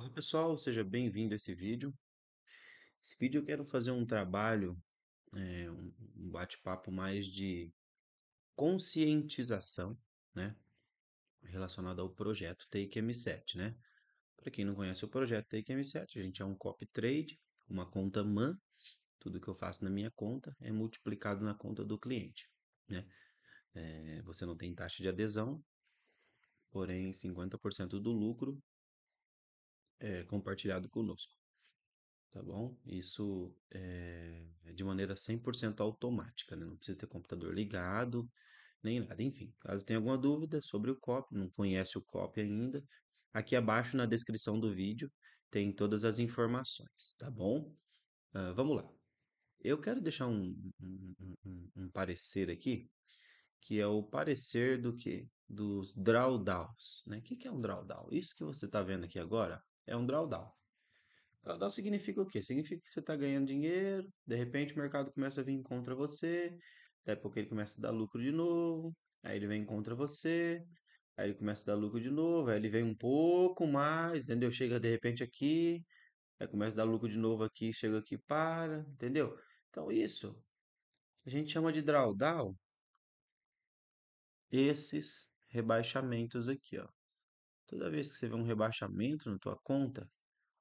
Olá pessoal, seja bem-vindo a esse vídeo. Esse vídeo eu quero fazer um trabalho, é, um bate-papo mais de conscientização, né? Relacionado ao projeto Take M7, né? Para quem não conhece o projeto Take M7, a gente é um copy trade, uma conta MAN. Tudo que eu faço na minha conta é multiplicado na conta do cliente, né? É, você não tem taxa de adesão, porém 50% do lucro é, compartilhado conosco. Tá bom? Isso eh, é de maneira 100% automática, né? Não precisa ter computador ligado, nem nada. Enfim, caso tenha alguma dúvida sobre o COP, não conhece o COP ainda, aqui abaixo na descrição do vídeo tem todas as informações, tá bom? Uh, vamos lá. Eu quero deixar um, um, um, um, parecer aqui, que é o parecer do que? Dos drawdowns, né? O que, que é um drawdown? Isso que você está vendo aqui agora é um drawdown. Drawdown significa o quê? Significa que você está ganhando dinheiro, de repente o mercado começa a vir contra você, daí porque ele começa a dar lucro de novo, aí ele vem contra você, aí ele começa a dar lucro de novo, aí ele vem um pouco mais, entendeu? Chega de repente aqui, aí começa a dar lucro de novo aqui, chega aqui, para, entendeu? Então isso a gente chama de drawdown esses rebaixamentos aqui, ó. Toda vez que você vê um rebaixamento na tua conta,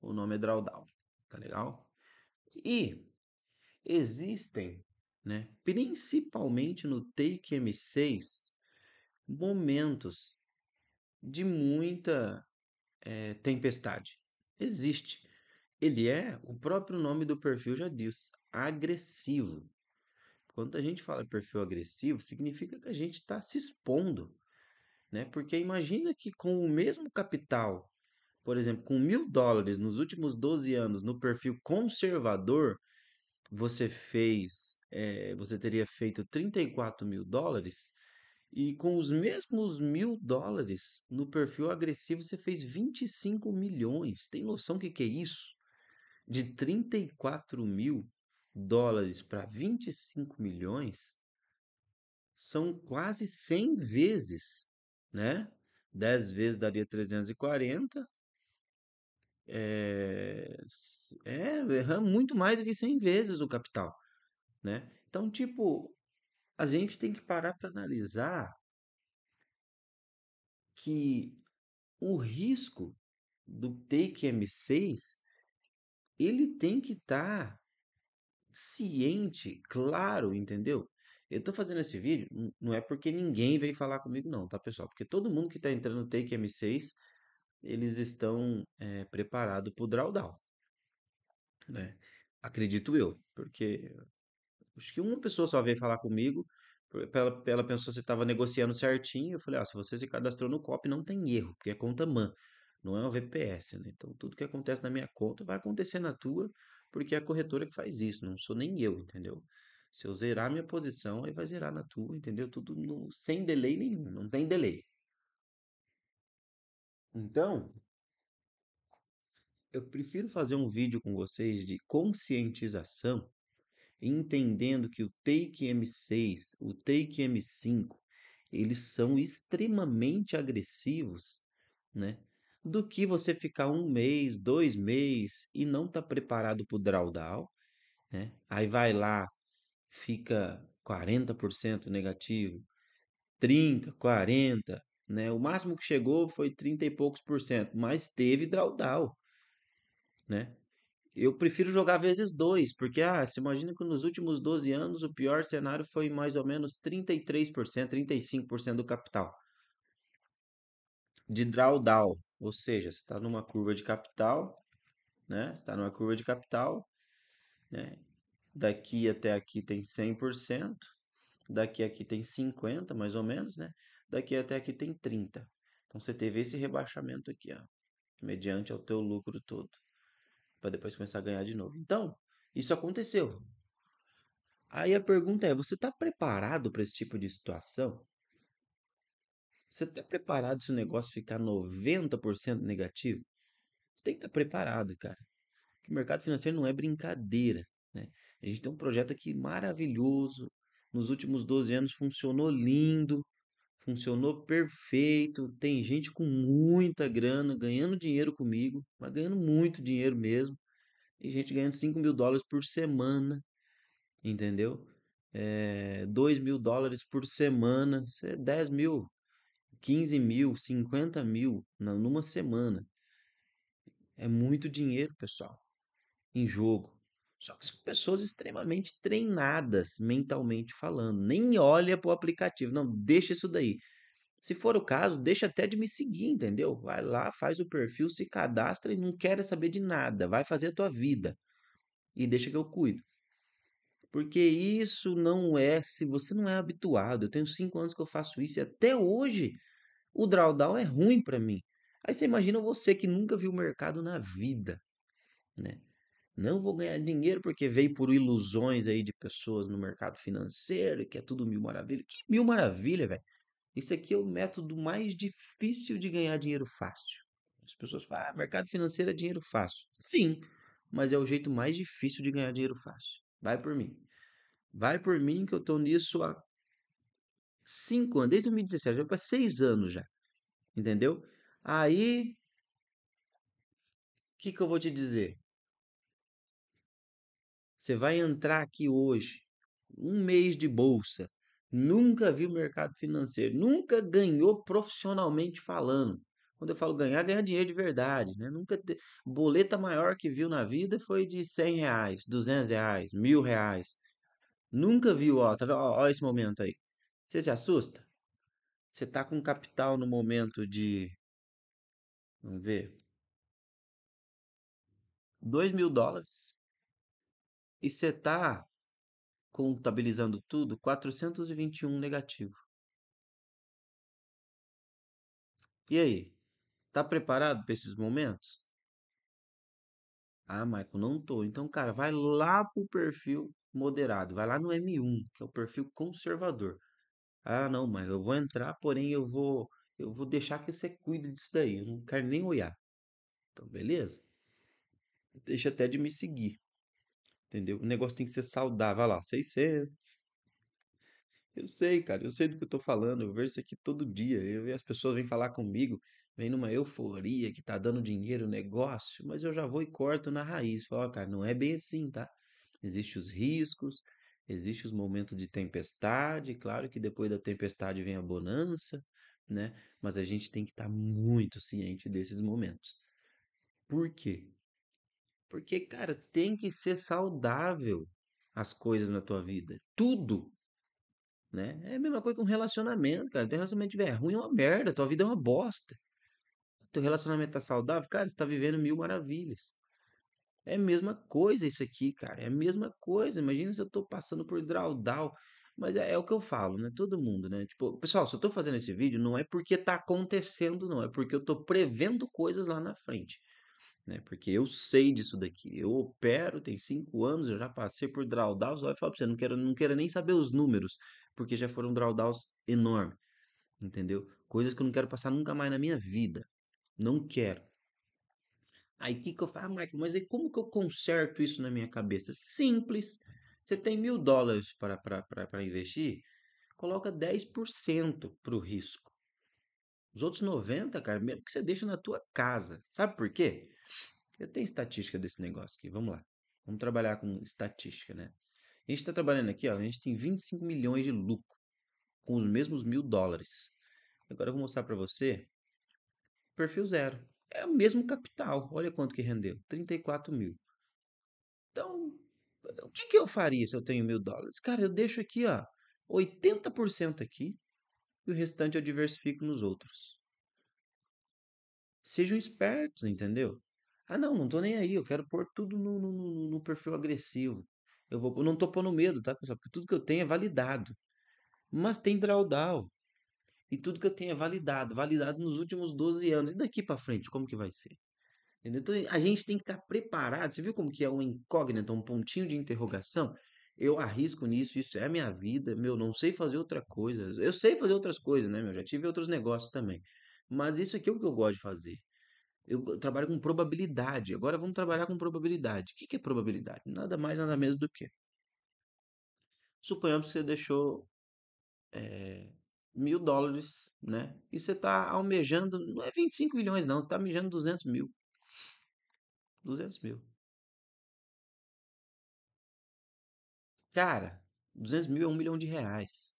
o nome é drawdown, tá legal? E existem, né, principalmente no Take M6, momentos de muita é, tempestade. Existe. Ele é, o próprio nome do perfil já diz, agressivo. Quando a gente fala perfil agressivo, significa que a gente está se expondo né? Porque imagina que com o mesmo capital, por exemplo, com mil dólares nos últimos 12 anos no perfil conservador, você fez, é, você teria feito 34 mil dólares e com os mesmos mil dólares no perfil agressivo você fez 25 milhões. Tem noção que que é isso? De 34 mil dólares para 25 milhões são quase 100 vezes né? 10 vezes daria 340. Eh, é, é muito mais do que 100 vezes o capital, né? Então, tipo, a gente tem que parar para analisar que o risco do Take M6 ele tem que estar tá ciente, claro, entendeu? Eu tô fazendo esse vídeo, não é porque ninguém veio falar comigo não, tá pessoal? Porque todo mundo que tá entrando no Take M6, eles estão é, eh, preparados pro drawdown, né? Acredito eu, porque acho que uma pessoa só veio falar comigo, ela, ela pensou se estava negociando certinho, eu falei, ah, se você se cadastrou no COP não tem erro, porque é conta MAN, não é uma VPS, né? Então tudo que acontece na minha conta vai acontecer na tua, porque é a corretora que faz isso, não sou nem eu, entendeu? Se eu zerar minha posição, aí vai zerar na tua, entendeu? Tudo no, sem delay nenhum, não tem delay. Então, eu prefiro fazer um vídeo com vocês de conscientização, entendendo que o Take M6, o Take M5, eles são extremamente agressivos, né? Do que você ficar um mês, dois meses e não tá preparado para o drawdown, né? Aí vai lá, fica 40% negativo, 30, 40, né? O máximo que chegou foi 30 e poucos por cento, mas teve drawdown, né? Eu prefiro jogar vezes 2, porque ah, se imagina que nos últimos 12 anos o pior cenário foi mais ou menos 33%, 35% do capital de drawdown, ou seja, você está numa curva de capital, né? Está numa curva de capital, né? daqui até aqui tem 100%, daqui aqui tem 50, mais ou menos, né? Daqui até aqui tem 30. Então você teve esse rebaixamento aqui, ó, mediante ao teu lucro todo, para depois começar a ganhar de novo. Então, isso aconteceu. Aí a pergunta é: você está preparado para esse tipo de situação? Você está preparado se o negócio ficar 90% negativo? Você tem que estar tá preparado, cara. Porque o mercado financeiro não é brincadeira. Né? A gente tem um projeto aqui maravilhoso. Nos últimos 12 anos funcionou lindo, funcionou perfeito. Tem gente com muita grana, ganhando dinheiro comigo, mas ganhando muito dinheiro mesmo. Tem gente ganhando 5 mil dólares por semana, entendeu? É, eh, 2 mil dólares por semana, 10 é mil, 15 mil, 50 mil numa semana. É muito dinheiro, pessoal, em jogo. Só que são pessoas extremamente treinadas mentalmente falando. Nem olha pro aplicativo. Não, deixa isso daí. Se for o caso, deixa até de me seguir, entendeu? Vai lá, faz o perfil, se cadastra e não quer saber de nada. Vai fazer a tua vida. E deixa que eu cuido. Porque isso não é, se você não é habituado, eu tenho cinco anos que eu faço isso e até hoje o drawdown é ruim para mim. Aí você imagina você que nunca viu o mercado na vida, né? Não vou ganhar dinheiro porque veio por ilusões aí de pessoas no mercado financeiro, que é tudo mil maravilha. Que mil maravilha, velho. Isso aqui é o método mais difícil de ganhar dinheiro fácil. As pessoas falam, ah, mercado financeiro é dinheiro fácil. Sim, mas é o jeito mais difícil de ganhar dinheiro fácil. Vai por mim. Vai por mim que eu tô nisso há cinco anos, desde 2017, já para seis anos já. Entendeu? Aí, o que, que eu vou te dizer? Você vai entrar aqui hoje, um mês de bolsa, nunca viu mercado financeiro, nunca ganhou profissionalmente falando. Quando eu falo ganhar, ganhar dinheiro de verdade, né? Nunca te... boleta maior que viu na vida foi de 100 reais, 200 reais, mil reais. Nunca viu, ó, tá, ó, ó esse momento aí. Você se assusta? Você tá com capital no momento de, vamos ver, 2 mil dólares. E você está contabilizando tudo, 421 negativo. E aí? Tá preparado para esses momentos? Ah, Michael, não tô. Então, cara, vai lá para o perfil moderado, vai lá no M1, que é o perfil conservador. Ah, não, mas eu vou entrar, porém eu vou eu vou deixar que você cuide disso daí, eu não quero nem olhar. Então, beleza? Deixa até de me seguir. Entendeu? O negócio tem que ser saudável. Olha lá, ser. Eu sei, cara, eu sei do que eu tô falando. Eu vejo isso aqui todo dia. Eu, vejo as pessoas vêm falar comigo, vem numa euforia que tá dando dinheiro, negócio, mas eu já vou e corto na raiz. Falo, cara, não é bem assim, tá? Existem os riscos, existem os momentos de tempestade. Claro que depois da tempestade vem a bonança, né? Mas a gente tem que estar tá muito ciente desses momentos. Por quê? Porque, cara, tem que ser saudável as coisas na tua vida. Tudo. Né? É a mesma coisa com um relacionamento, cara. Teu relacionamento é ruim é uma merda, tua vida é uma bosta. Teu relacionamento tá saudável, cara, você tá vivendo mil maravilhas. É a mesma coisa isso aqui, cara. É a mesma coisa. Imagina se eu tô passando por drawdown. Mas é, é, o que eu falo, né? Todo mundo, né? Tipo, pessoal, se eu tô fazendo esse vídeo, não é porque tá acontecendo, não. É porque eu tô prevendo coisas lá na frente né? Porque eu sei disso daqui. Eu opero, tem cinco anos, eu já passei por drawdowns. Olha, falo pra você, não quero, não quero nem saber os números, porque já foram drawdowns enormes, entendeu? Coisas que eu não quero passar nunca mais na minha vida. Não quero. Aí o que, que eu falo, ah, Michael, mas aí como que eu conserto isso na minha cabeça? Simples. Você tem mil dólares para investir, coloca 10% para o risco. Os outros 90, cara, mesmo que você deixa na tua casa. Sabe por quê? Eu tenho estatística desse negócio aqui, vamos lá. Vamos trabalhar com estatística, né? A gente está trabalhando aqui, ó, a gente tem 25 milhões de lucro com os mesmos mil dólares. Agora eu vou mostrar para você perfil zero. É o mesmo capital. Olha quanto que rendeu, 34 mil. Então, o que, que eu faria se eu tenho mil dólares? Cara, eu deixo aqui, ó, 80% aqui e o restante eu diversifico nos outros. Sejam espertos, entendeu? Ah, não, não tô nem aí, eu quero pôr tudo no, no, no perfil agressivo. Eu, vou, eu não tô pondo medo, tá, pessoal? Porque tudo que eu tenho é validado. Mas tem drawdown. E tudo que eu tenho é validado, validado nos últimos 12 anos. E daqui para frente, como que vai ser? Entendeu? Então a gente tem que estar tá preparado. Você viu como que é um incógnito, um pontinho de interrogação? Eu arrisco nisso, isso é a minha vida, meu, não sei fazer outra coisa. Eu sei fazer outras coisas, né, meu? Já tive outros negócios também. Mas isso aqui é o que eu gosto de fazer. Eu trabalho com probabilidade. Agora vamos trabalhar com probabilidade. O que é probabilidade? Nada mais, nada menos do que. Suponhamos que você deixou é, mil dólares, né? E você está almejando, não é 25 milhões, não, você está almejando 200 mil. 200 mil. Cara, 200 mil é um milhão de reais.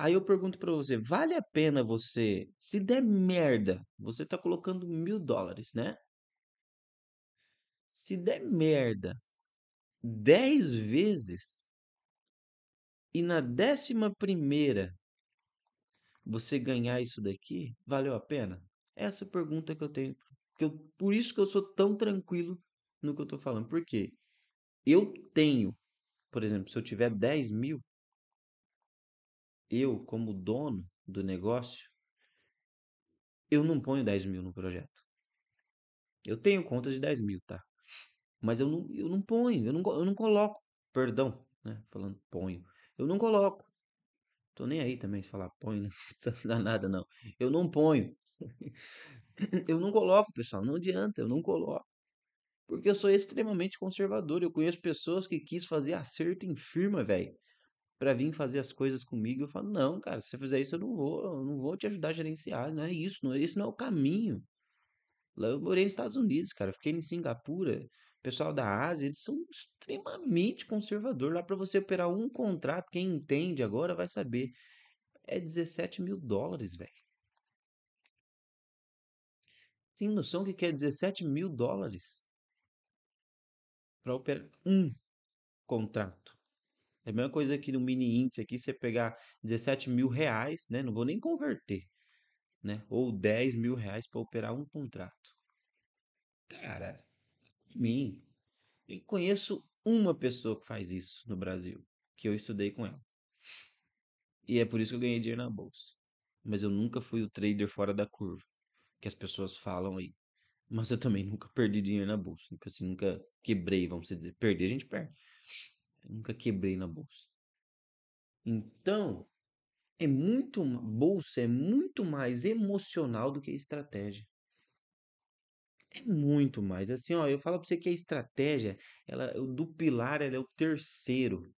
Aí eu pergunto para você, vale a pena você, se der merda, você tá colocando mil dólares, né? Se der merda dez vezes e na décima primeira você ganhar isso daqui, valeu a pena? Essa é pergunta que eu tenho, que eu, por isso que eu sou tão tranquilo no que eu tô falando, porque eu tenho, por exemplo, se eu tiver 10 mil, eu, como dono do negócio, eu não ponho 10 mil no projeto. Eu tenho conta de 10 mil, tá? Mas eu não, eu não ponho, eu não, eu não coloco. Perdão, né? Falando ponho. Eu não coloco. Tô nem aí também se falar ponho, né? não dá nada, não. Eu não ponho. Eu não coloco, pessoal. Não adianta, eu não coloco. Porque eu sou extremamente conservador. Eu conheço pessoas que quis fazer acerto em firma, velho para vir fazer as coisas comigo. Eu falo, não, cara, se você fizer isso, eu não vou, eu não vou te ajudar a gerenciar, não é isso, não, é, esse não é o caminho. Lá eu morei nos Estados Unidos, cara, fiquei em Singapura, o pessoal da Ásia, eles são extremamente conservador. Lá para você operar um contrato, quem entende agora vai saber, é 17 mil dólares, velho. Tem noção que é 17 mil dólares para operar um contrato? É a mesma coisa aqui no mini índice aqui, você pegar 17 mil reais, né? Não vou nem converter, né? Ou 10 mil reais para operar um contrato. Cara, mim, eu conheço uma pessoa que faz isso no Brasil, que eu estudei com ela. E é por isso que eu ganhei dinheiro na bolsa. Mas eu nunca fui o trader fora da curva, que as pessoas falam aí. Mas eu também nunca perdi dinheiro na bolsa. Tipo assim, nunca quebrei, vamos dizer. Perder, a gente perde nunca quebrei na bolsa. Então, é muito bolsa é muito mais emocional do que estratégia. É muito mais. Assim, ó, eu falo para você que a estratégia, ela do pilar, ela é o terceiro.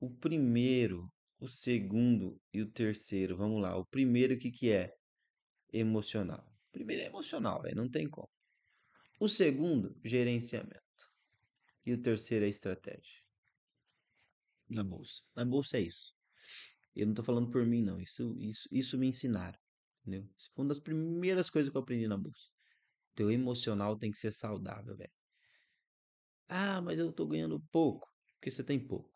O primeiro, o segundo e o terceiro. Vamos lá. O primeiro, o que, que é? Emocional. O primeiro é emocional, véio, não tem como. O segundo, gerenciamento. E o terceiro é estratégia na bolsa. Na bolsa é isso. Eu não tô falando por mim, não. Isso, isso, isso me ensinaram. Entendeu? Isso foi uma das primeiras coisas que eu aprendi na bolsa. Teu emocional tem que ser saudável, velho. Ah, mas eu tô ganhando pouco. Porque você tem pouco.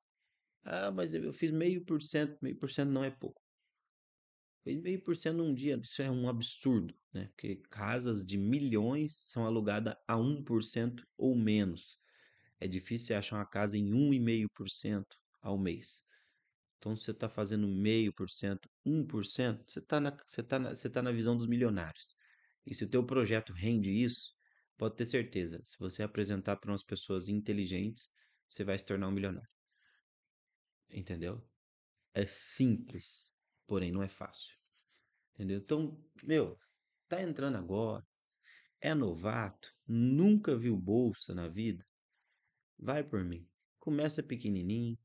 Ah, mas eu fiz meio por cento. Meio por cento não é pouco. Fiz meio por cento num dia. Isso é um absurdo, né? Porque casas de milhões são alugadas a 1% ou menos. É difícil achar uma casa em 1,5% ao mês. Então, se você está fazendo meio por cento, 1%, você está na, você tá na, você tá na visão dos milionários. E se o teu projeto rende isso, pode ter certeza, se você apresentar para umas pessoas inteligentes, você vai se tornar um milionário. Entendeu? É simples, porém não é fácil. Entendeu? Então, meu, tá entrando agora, é novato, nunca viu bolsa na vida, vai por mim. Começa pequenininho,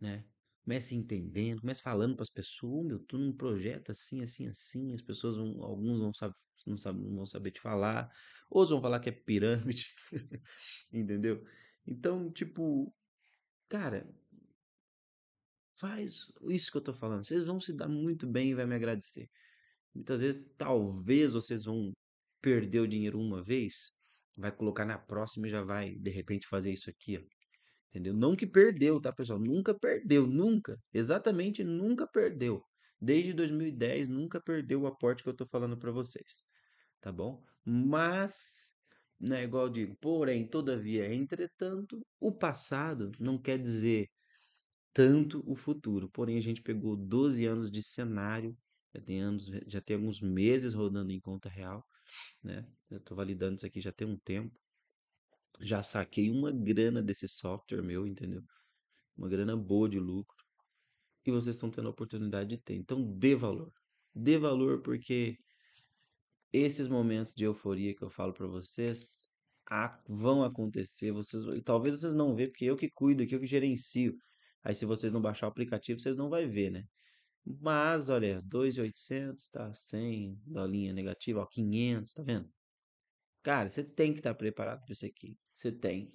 né? Comece entendendo, comece falando para as pessoas, oh, meu, tu num projeto assim, assim, assim, as pessoas vão, alguns não sabem, não sabem, não vão saber te falar, outros vão falar que é pirâmide, entendeu? Então, tipo, cara, faz isso que eu tô falando, vocês vão se dar muito bem e vai me agradecer. Muitas vezes, talvez vocês vão perder o dinheiro uma vez, vai colocar na próxima e já vai, de repente, fazer isso aqui, ó. Entendeu? Não que perdeu, tá, pessoal? Nunca perdeu, nunca. Exatamente, nunca perdeu. Desde 2010, nunca perdeu o aporte que eu tô falando para vocês. Tá bom? Mas, né, igual eu digo, porém, todavia, entretanto, o passado não quer dizer tanto o futuro. Porém, a gente pegou 12 anos de cenário, já tem, anos, já tem alguns meses rodando em conta real, né? Eu estou validando isso aqui já tem um tempo já saquei uma grana desse software meu, entendeu? Uma grana boa de lucro. E vocês estão tendo a oportunidade de ter. Então, dê valor. Dê valor porque esses momentos de euforia que eu falo para vocês a, vão acontecer. Vocês, talvez vocês não vejam, porque eu que cuido aqui, eu que gerencio. Aí se vocês não baixar o aplicativo, vocês não vão ver, né? Mas, olha, 2.800, tá 100, da linha negativa, ó, 500, tá vendo? Cara, você tem que estar tá preparado para isso aqui. Você tem.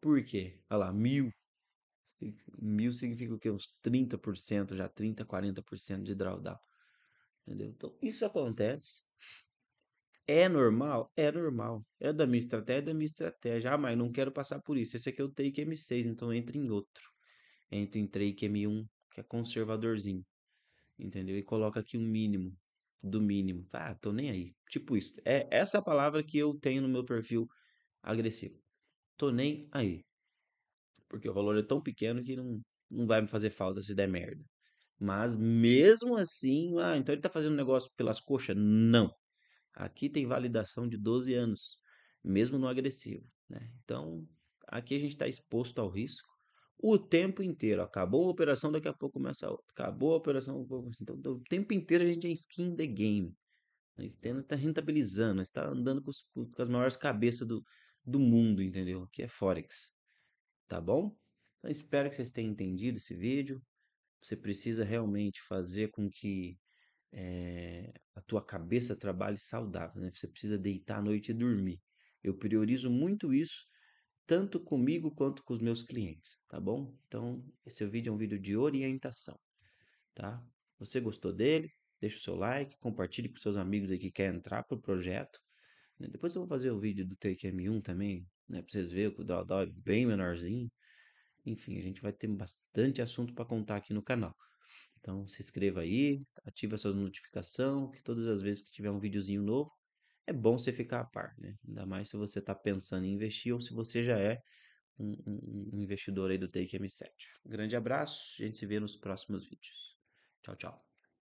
Por quê? Olha lá, mil. Mil significa o quê? Uns 30%, já 30%, 40% de drawdown. Entendeu? Então, isso acontece. É normal? É normal. É da minha estratégia, é da minha estratégia. Ah, mas não quero passar por isso. Esse aqui é o Take M6, então entra em outro. Entra em Take M1, que é conservadorzinho. Entendeu? E coloca aqui um mínimo do mínimo. Ah, tô nem aí. Tipo isso. É essa é a palavra que eu tenho no meu perfil agressivo. Tô nem aí. Porque o valor é tão pequeno que não, não vai me fazer falta se der merda. Mas mesmo assim, ah, então ele tá fazendo negócio pelas coxas? Não. Aqui tem validação de 12 anos, mesmo no agressivo. Né? Então, aqui a gente está exposto ao risco o tempo inteiro. Acabou uma operação, daqui a pouco começa a outra. Acabou a operação, assim. então, então o tempo inteiro a gente é skin the game. A Nintendo está rentabilizando, está andando com, os, com, as maiores cabeças do, do mundo, entendeu? Que é Forex. Tá bom? Então espero que vocês tenham entendido esse vídeo. Você precisa realmente fazer com que é, a tua cabeça trabalhe saudável, né? Você precisa deitar à noite e dormir. Eu priorizo muito isso tanto comigo quanto com os meus clientes, tá bom? Então, esse vídeo é um vídeo de orientação, tá? Você gostou dele? Deixa o seu like, compartilhe com seus amigos aí que quer entrar pro projeto. Né? Depois eu vou fazer o vídeo do TQM1 também, né? Pra vocês verem que o Dodó é bem menorzinho. Enfim, a gente vai ter bastante assunto para contar aqui no canal. Então se inscreva aí, ative as suas notificações, que todas as vezes que tiver um videozinho novo, é bom você ficar a par, né? Ainda mais se você está pensando em investir ou se você já é um, um, investidor aí do Take M7. grande abraço, a gente se vê nos próximos vídeos. Tchau, tchau.